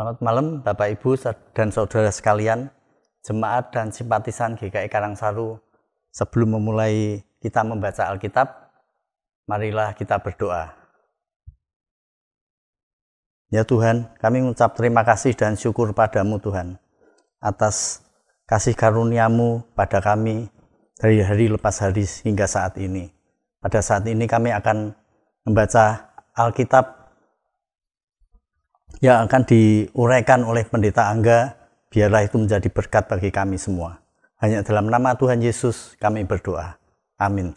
Selamat malam Bapak Ibu dan Saudara sekalian, jemaat dan simpatisan GKI e Karangsaru. Sebelum memulai kita membaca Alkitab, marilah kita berdoa. Ya Tuhan, kami mengucap terima kasih dan syukur padamu Tuhan atas kasih karuniamu pada kami dari hari lepas hari hingga saat ini. Pada saat ini kami akan membaca Alkitab yang akan diuraikan oleh pendeta Angga, biarlah itu menjadi berkat bagi kami semua. Hanya dalam nama Tuhan Yesus kami berdoa. Amin.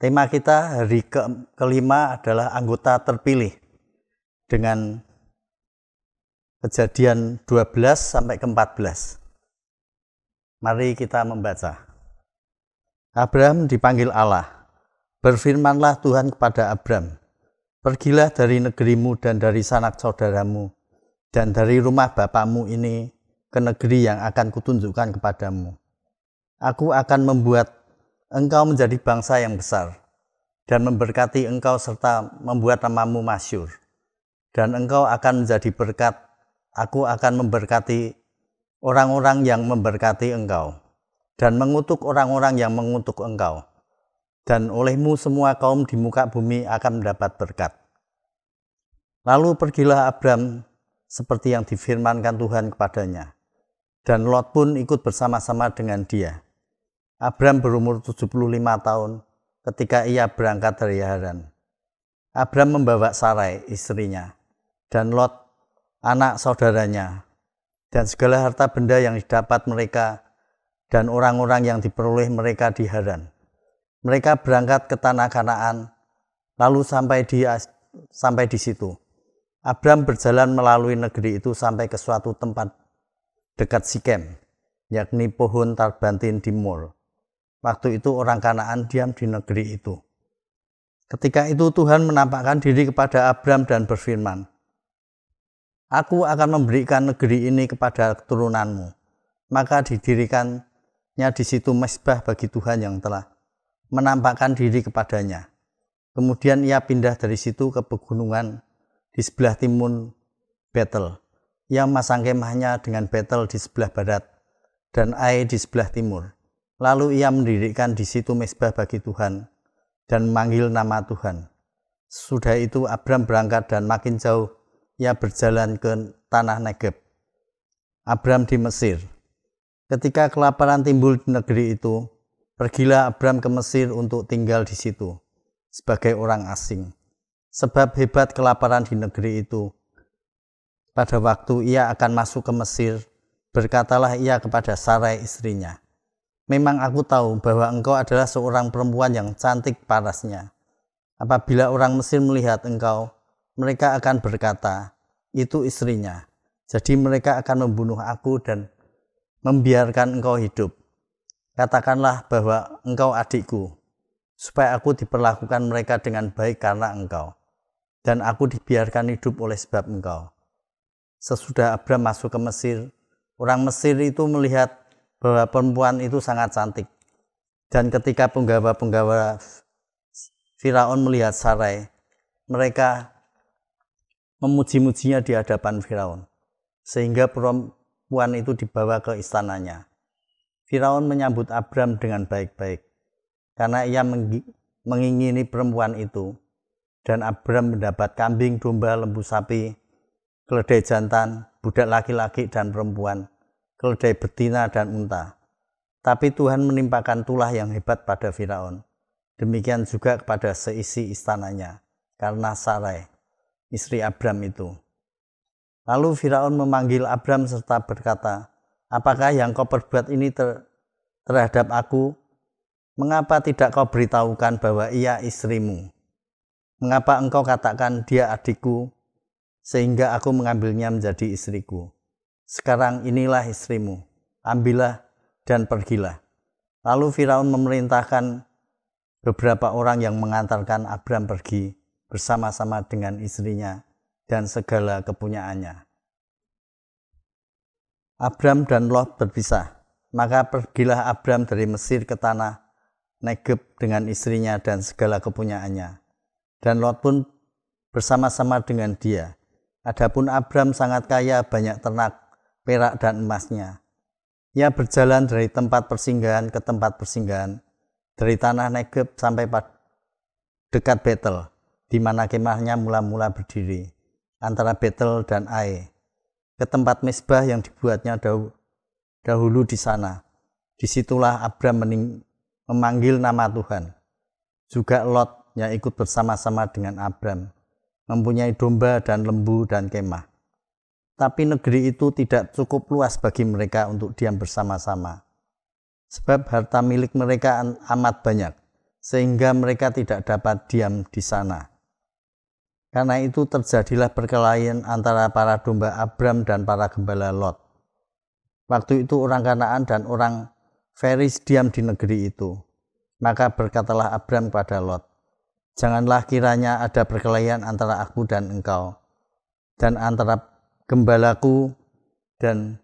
Tema kita hari ke kelima adalah anggota terpilih dengan kejadian 12 sampai ke 14. Mari kita membaca. Abraham dipanggil Allah Berfirmanlah Tuhan kepada Abram, Pergilah dari negerimu dan dari sanak saudaramu, dan dari rumah bapamu ini ke negeri yang akan kutunjukkan kepadamu. Aku akan membuat engkau menjadi bangsa yang besar, dan memberkati engkau serta membuat namamu masyur. Dan engkau akan menjadi berkat, aku akan memberkati orang-orang yang memberkati engkau, dan mengutuk orang-orang yang mengutuk engkau dan olehmu semua kaum di muka bumi akan mendapat berkat. Lalu pergilah Abram seperti yang difirmankan Tuhan kepadanya. Dan Lot pun ikut bersama-sama dengan dia. Abram berumur 75 tahun ketika ia berangkat dari Haran. Abram membawa Sarai istrinya dan Lot anak saudaranya dan segala harta benda yang didapat mereka dan orang-orang yang diperoleh mereka di Haran. Mereka berangkat ke tanah Kanaan, lalu sampai di sampai di situ. Abram berjalan melalui negeri itu sampai ke suatu tempat dekat Sikem, yakni pohon tarbantin di Mur. Waktu itu orang Kanaan diam di negeri itu. Ketika itu Tuhan menampakkan diri kepada Abram dan berfirman, Aku akan memberikan negeri ini kepada keturunanmu. Maka didirikannya di situ mesbah bagi Tuhan yang telah menampakkan diri kepadanya. Kemudian ia pindah dari situ ke pegunungan di sebelah timun Betel. Ia masang kemahnya dengan Betel di sebelah barat dan Ai di sebelah timur. Lalu ia mendirikan di situ mesbah bagi Tuhan dan memanggil nama Tuhan. Sudah itu Abram berangkat dan makin jauh ia berjalan ke tanah Negeb. Abram di Mesir. Ketika kelaparan timbul di negeri itu, Pergilah Abram ke Mesir untuk tinggal di situ sebagai orang asing. Sebab hebat kelaparan di negeri itu. Pada waktu ia akan masuk ke Mesir, berkatalah ia kepada Sarai istrinya, Memang aku tahu bahwa engkau adalah seorang perempuan yang cantik parasnya. Apabila orang Mesir melihat engkau, mereka akan berkata, itu istrinya. Jadi mereka akan membunuh aku dan membiarkan engkau hidup. Katakanlah bahwa engkau adikku, supaya aku diperlakukan mereka dengan baik karena engkau, dan aku dibiarkan hidup oleh sebab engkau. Sesudah Abram masuk ke Mesir, orang Mesir itu melihat bahwa perempuan itu sangat cantik. Dan ketika penggawa-penggawa Firaun melihat Sarai, mereka memuji-mujinya di hadapan Firaun. Sehingga perempuan itu dibawa ke istananya. Firaun menyambut Abram dengan baik-baik karena ia mengingini perempuan itu. Dan Abram mendapat kambing, domba, lembu sapi, keledai jantan, budak laki-laki dan perempuan, keledai betina dan unta. Tapi Tuhan menimpakan tulah yang hebat pada Firaun. Demikian juga kepada seisi istananya, karena Sarai, istri Abram itu. Lalu Firaun memanggil Abram serta berkata, Apakah yang kau perbuat ini ter, terhadap aku? Mengapa tidak kau beritahukan bahwa ia istrimu? Mengapa engkau katakan dia adikku sehingga aku mengambilnya menjadi istriku? Sekarang inilah istrimu, ambillah dan pergilah. Lalu Firaun memerintahkan beberapa orang yang mengantarkan Abram pergi bersama-sama dengan istrinya dan segala kepunyaannya. Abram dan Lot berpisah. Maka pergilah Abram dari Mesir ke tanah Negeb dengan istrinya dan segala kepunyaannya. Dan Lot pun bersama-sama dengan dia. Adapun Abram sangat kaya banyak ternak, perak dan emasnya. Ia berjalan dari tempat persinggahan ke tempat persinggahan, dari tanah Negeb sampai dekat Betel, di mana kemahnya mula-mula berdiri, antara Betel dan Ai ke tempat mesbah yang dibuatnya dahulu di sana. Disitulah Abram mening, memanggil nama Tuhan. Juga Lot yang ikut bersama-sama dengan Abram, mempunyai domba dan lembu dan kemah. Tapi negeri itu tidak cukup luas bagi mereka untuk diam bersama-sama. Sebab harta milik mereka amat banyak, sehingga mereka tidak dapat diam di sana. Karena itu terjadilah perkelahian antara para domba Abram dan para gembala Lot. Waktu itu orang Kanaan dan orang Feris diam di negeri itu. Maka berkatalah Abram pada Lot, Janganlah kiranya ada perkelahian antara aku dan engkau, dan antara gembalaku dan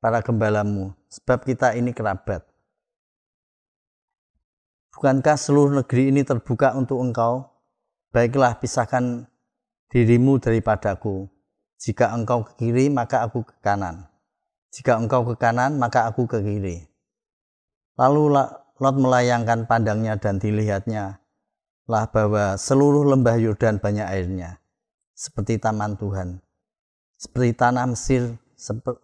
para gembalamu, sebab kita ini kerabat. Bukankah seluruh negeri ini terbuka untuk engkau? Baiklah, pisahkan dirimu daripadaku. Jika engkau ke kiri, maka aku ke kanan. Jika engkau ke kanan, maka aku ke kiri. Lalu Lot melayangkan pandangnya dan dilihatnya lah bahwa seluruh lembah Yordan banyak airnya, seperti taman Tuhan, seperti tanah Mesir sep-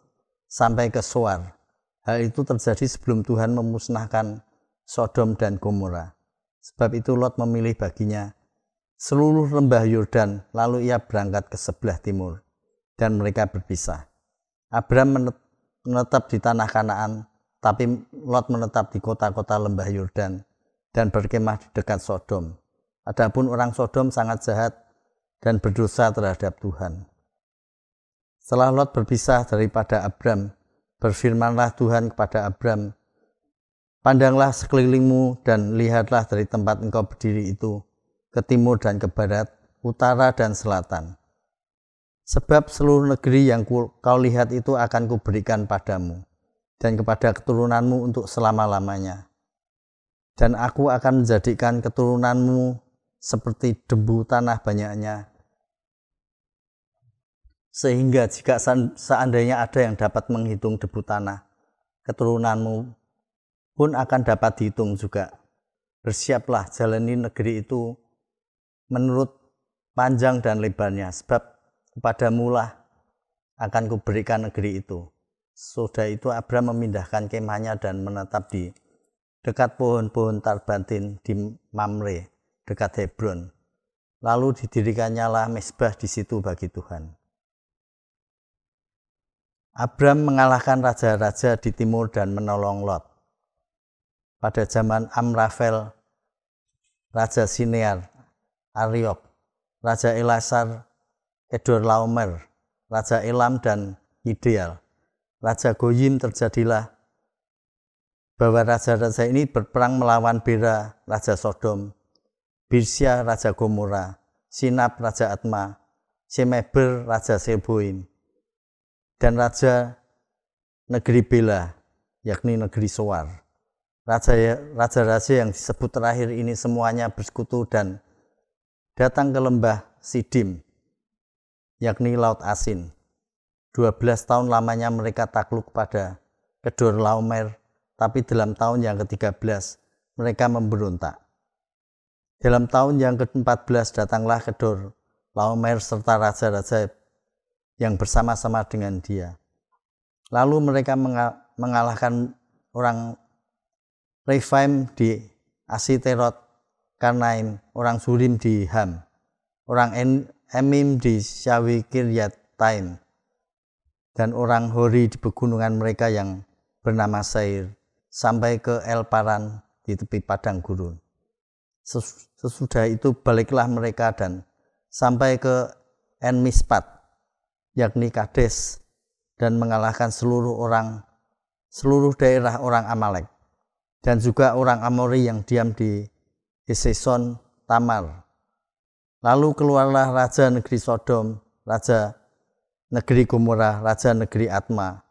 sampai ke Soar. Hal itu terjadi sebelum Tuhan memusnahkan Sodom dan Gomora. Sebab itu Lot memilih baginya seluruh lembah Yordan, lalu ia berangkat ke sebelah timur, dan mereka berpisah. Abram menetap di tanah Kanaan, tapi Lot menetap di kota-kota lembah Yordan dan berkemah di dekat Sodom. Adapun orang Sodom sangat jahat dan berdosa terhadap Tuhan. Setelah Lot berpisah daripada Abram, berfirmanlah Tuhan kepada Abram, Pandanglah sekelilingmu dan lihatlah dari tempat engkau berdiri itu, ke timur dan ke barat, utara dan selatan. Sebab seluruh negeri yang ku, kau lihat itu akan kuberikan padamu dan kepada keturunanmu untuk selama-lamanya. Dan aku akan menjadikan keturunanmu seperti debu tanah banyaknya. Sehingga jika seandainya ada yang dapat menghitung debu tanah, keturunanmu pun akan dapat dihitung juga. Bersiaplah jalani negeri itu menurut panjang dan lebarnya sebab kepada mula akan kuberikan negeri itu. Sudah itu Abraham memindahkan kemahnya dan menetap di dekat pohon-pohon tarbantin di Mamre, dekat Hebron. Lalu didirikannya lah mesbah di situ bagi Tuhan. Abram mengalahkan raja-raja di timur dan menolong Lot. Pada zaman Amrafel, Raja Sinear Ariok, Raja Elasar, Kedor Laomer, Raja Elam dan Ideal. Raja Goyim terjadilah bahwa raja-raja ini berperang melawan Bera, Raja Sodom, Birsia, Raja Gomora, Sinap, Raja Atma, Semeber, Raja Seboim, dan Raja negeri Bela, yakni negeri Soar. Raja-raja yang disebut terakhir ini semuanya bersekutu dan datang ke lembah Sidim, yakni Laut Asin. 12 tahun lamanya mereka takluk pada Kedur Laomer, tapi dalam tahun yang ke-13 mereka memberontak. Dalam tahun yang ke-14 datanglah Kedur Laomer serta raja-raja yang bersama-sama dengan dia. Lalu mereka mengalahkan orang Refaim di Asiterot Karnaim, orang Surim di Ham, orang Emim di Syawi Kiryat tain dan orang Hori di pegunungan mereka yang bernama Sair, sampai ke El Paran di tepi padang gurun. Sesudah itu baliklah mereka dan sampai ke En Mispat, yakni Kades, dan mengalahkan seluruh orang, seluruh daerah orang Amalek, dan juga orang Amori yang diam di Geseson Tamar. Lalu keluarlah raja negeri Sodom, raja negeri Gomora, raja negeri Atma,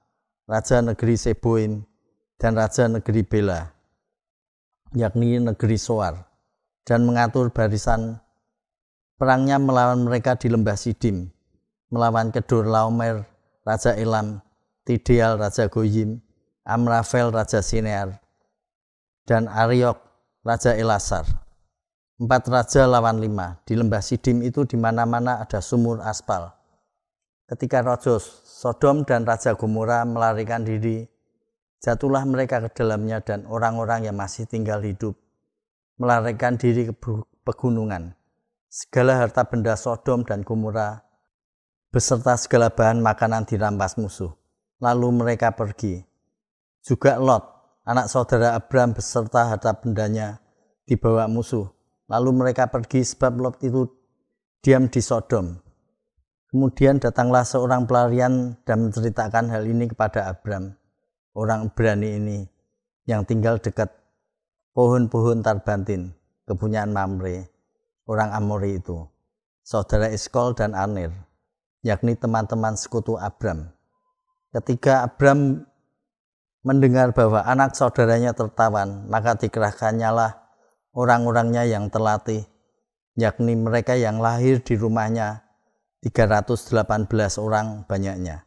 raja negeri Seboim, dan raja negeri Bela, yakni negeri Soar, dan mengatur barisan perangnya melawan mereka di lembah Sidim, melawan Kedur Laomer, raja Elam, Tidial, raja Goyim, Amrafel, raja Sinear, dan Ariok, raja Elasar. Empat raja lawan lima. Di lembah Sidim itu di mana-mana ada sumur aspal. Ketika Raja Sodom dan Raja Gomora melarikan diri, jatuhlah mereka ke dalamnya dan orang-orang yang masih tinggal hidup melarikan diri ke pegunungan. Segala harta benda Sodom dan Gomora beserta segala bahan makanan dirampas musuh. Lalu mereka pergi. Juga Lot, anak saudara Abram beserta harta bendanya dibawa musuh. Lalu mereka pergi sebab Lot itu diam di Sodom. Kemudian datanglah seorang pelarian dan menceritakan hal ini kepada Abram, orang berani ini yang tinggal dekat pohon-pohon Tarbantin, kepunyaan Mamre, orang Amori itu, saudara Iskol dan Anir, yakni teman-teman sekutu Abram. Ketika Abram mendengar bahwa anak saudaranya tertawan, maka lah orang-orangnya yang terlatih, yakni mereka yang lahir di rumahnya 318 orang banyaknya.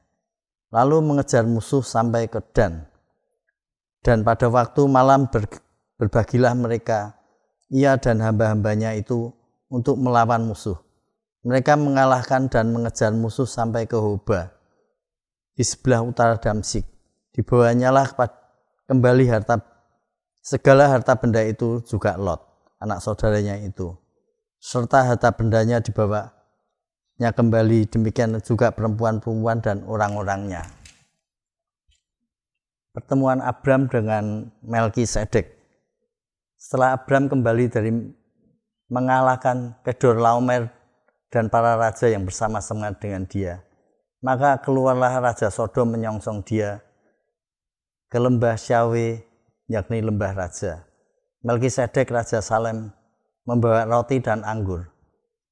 Lalu mengejar musuh sampai ke Dan. Dan pada waktu malam ber, berbagilah mereka, ia dan hamba-hambanya itu untuk melawan musuh. Mereka mengalahkan dan mengejar musuh sampai ke Hoba, di sebelah utara Damsik. Dibawanya lah kembali harta Segala harta benda itu juga Lot, anak saudaranya itu. Serta harta bendanya dibawanya kembali, demikian juga perempuan-perempuan dan orang-orangnya. Pertemuan Abram dengan Melki Sedek. Setelah Abram kembali dari mengalahkan Kedor Laomer dan para raja yang bersama-sama dengan dia, maka keluarlah Raja Sodom menyongsong dia ke lembah Syawe yakni lembah raja. Melkisedek Raja Salem membawa roti dan anggur.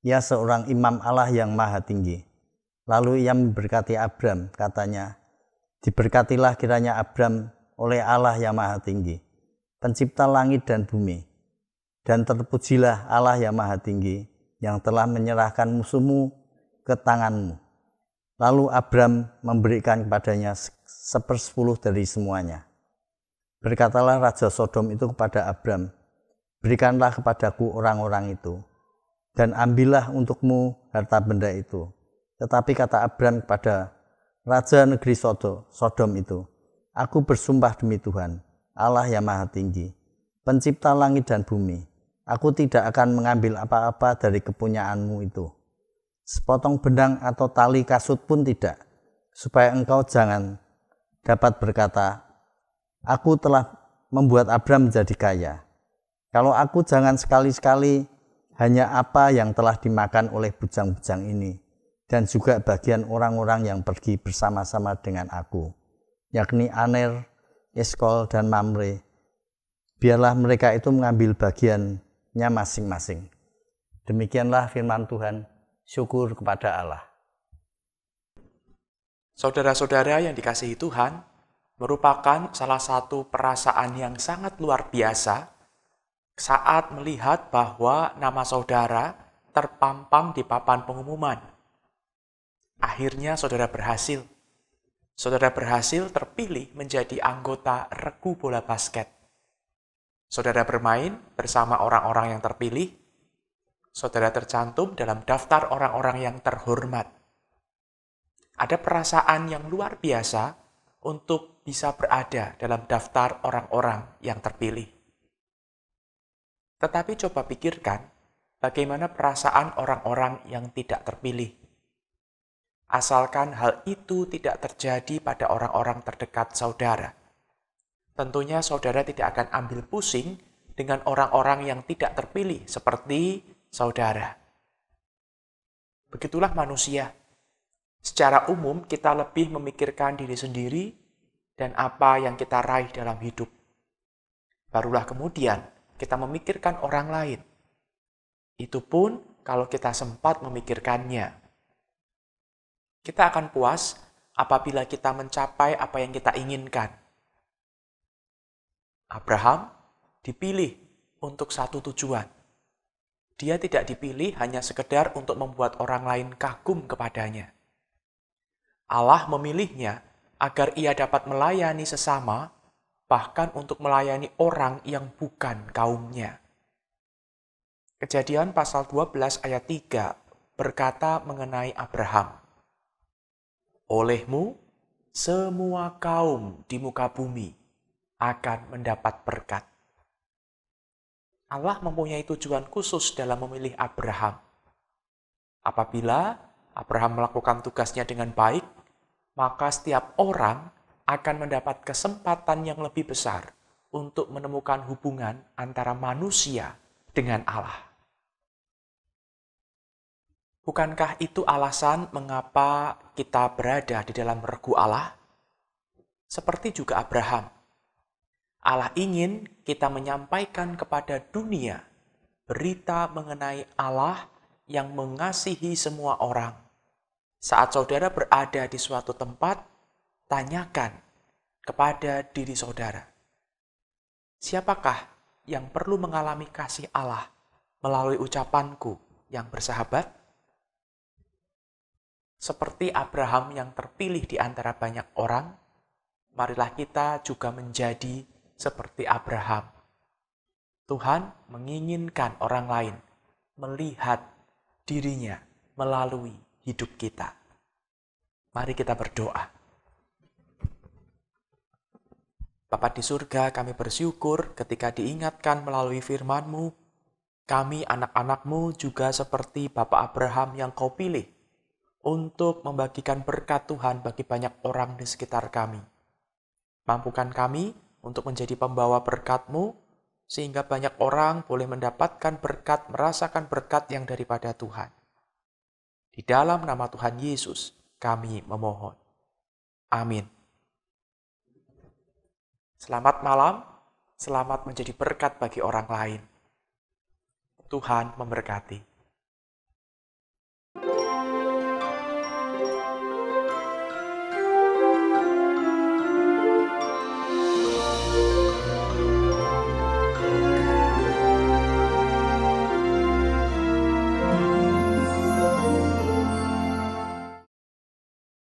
Ia seorang imam Allah yang maha tinggi. Lalu ia memberkati Abram, katanya, Diberkatilah kiranya Abram oleh Allah yang maha tinggi, pencipta langit dan bumi. Dan terpujilah Allah yang maha tinggi, yang telah menyerahkan musuhmu ke tanganmu. Lalu Abram memberikan kepadanya sepersepuluh dari semuanya. Berkatalah Raja Sodom itu kepada Abram, berikanlah kepadaku orang-orang itu, dan ambillah untukmu harta benda itu. Tetapi kata Abram kepada Raja negeri Sodom, Sodom itu, aku bersumpah demi Tuhan, Allah yang maha tinggi, pencipta langit dan bumi, aku tidak akan mengambil apa-apa dari kepunyaanmu itu. Sepotong benang atau tali kasut pun tidak, supaya engkau jangan dapat berkata, Aku telah membuat Abram menjadi kaya. Kalau aku jangan sekali-sekali hanya apa yang telah dimakan oleh bujang-bujang ini, dan juga bagian orang-orang yang pergi bersama-sama dengan aku, yakni Aner, Eskol, dan Mamre. Biarlah mereka itu mengambil bagiannya masing-masing. Demikianlah firman Tuhan, syukur kepada Allah. Saudara-saudara yang dikasihi Tuhan, merupakan salah satu perasaan yang sangat luar biasa saat melihat bahwa nama saudara terpampang di papan pengumuman. Akhirnya saudara berhasil. Saudara berhasil terpilih menjadi anggota regu bola basket. Saudara bermain bersama orang-orang yang terpilih. Saudara tercantum dalam daftar orang-orang yang terhormat. Ada perasaan yang luar biasa untuk bisa berada dalam daftar orang-orang yang terpilih. Tetapi coba pikirkan bagaimana perasaan orang-orang yang tidak terpilih. Asalkan hal itu tidak terjadi pada orang-orang terdekat saudara. Tentunya saudara tidak akan ambil pusing dengan orang-orang yang tidak terpilih seperti saudara. Begitulah manusia Secara umum, kita lebih memikirkan diri sendiri dan apa yang kita raih dalam hidup. Barulah kemudian kita memikirkan orang lain. Itu pun kalau kita sempat memikirkannya. Kita akan puas apabila kita mencapai apa yang kita inginkan. Abraham dipilih untuk satu tujuan. Dia tidak dipilih hanya sekedar untuk membuat orang lain kagum kepadanya Allah memilihnya agar ia dapat melayani sesama, bahkan untuk melayani orang yang bukan kaumnya. Kejadian pasal 12 ayat 3 berkata mengenai Abraham. Olehmu, semua kaum di muka bumi akan mendapat berkat. Allah mempunyai tujuan khusus dalam memilih Abraham. Apabila Abraham melakukan tugasnya dengan baik, maka setiap orang akan mendapat kesempatan yang lebih besar untuk menemukan hubungan antara manusia dengan Allah. Bukankah itu alasan mengapa kita berada di dalam regu Allah? Seperti juga Abraham, Allah ingin kita menyampaikan kepada dunia berita mengenai Allah yang mengasihi semua orang saat saudara berada di suatu tempat, tanyakan kepada diri saudara, siapakah yang perlu mengalami kasih Allah melalui ucapanku yang bersahabat? Seperti Abraham yang terpilih di antara banyak orang, marilah kita juga menjadi seperti Abraham. Tuhan menginginkan orang lain melihat dirinya melalui hidup kita. Mari kita berdoa. Bapa di surga, kami bersyukur ketika diingatkan melalui firman-Mu, kami anak-anak-Mu juga seperti Bapak Abraham yang kau pilih untuk membagikan berkat Tuhan bagi banyak orang di sekitar kami. Mampukan kami untuk menjadi pembawa berkat-Mu, sehingga banyak orang boleh mendapatkan berkat, merasakan berkat yang daripada Tuhan. Di dalam nama Tuhan Yesus kami memohon. Amin. Selamat malam, selamat menjadi berkat bagi orang lain. Tuhan memberkati.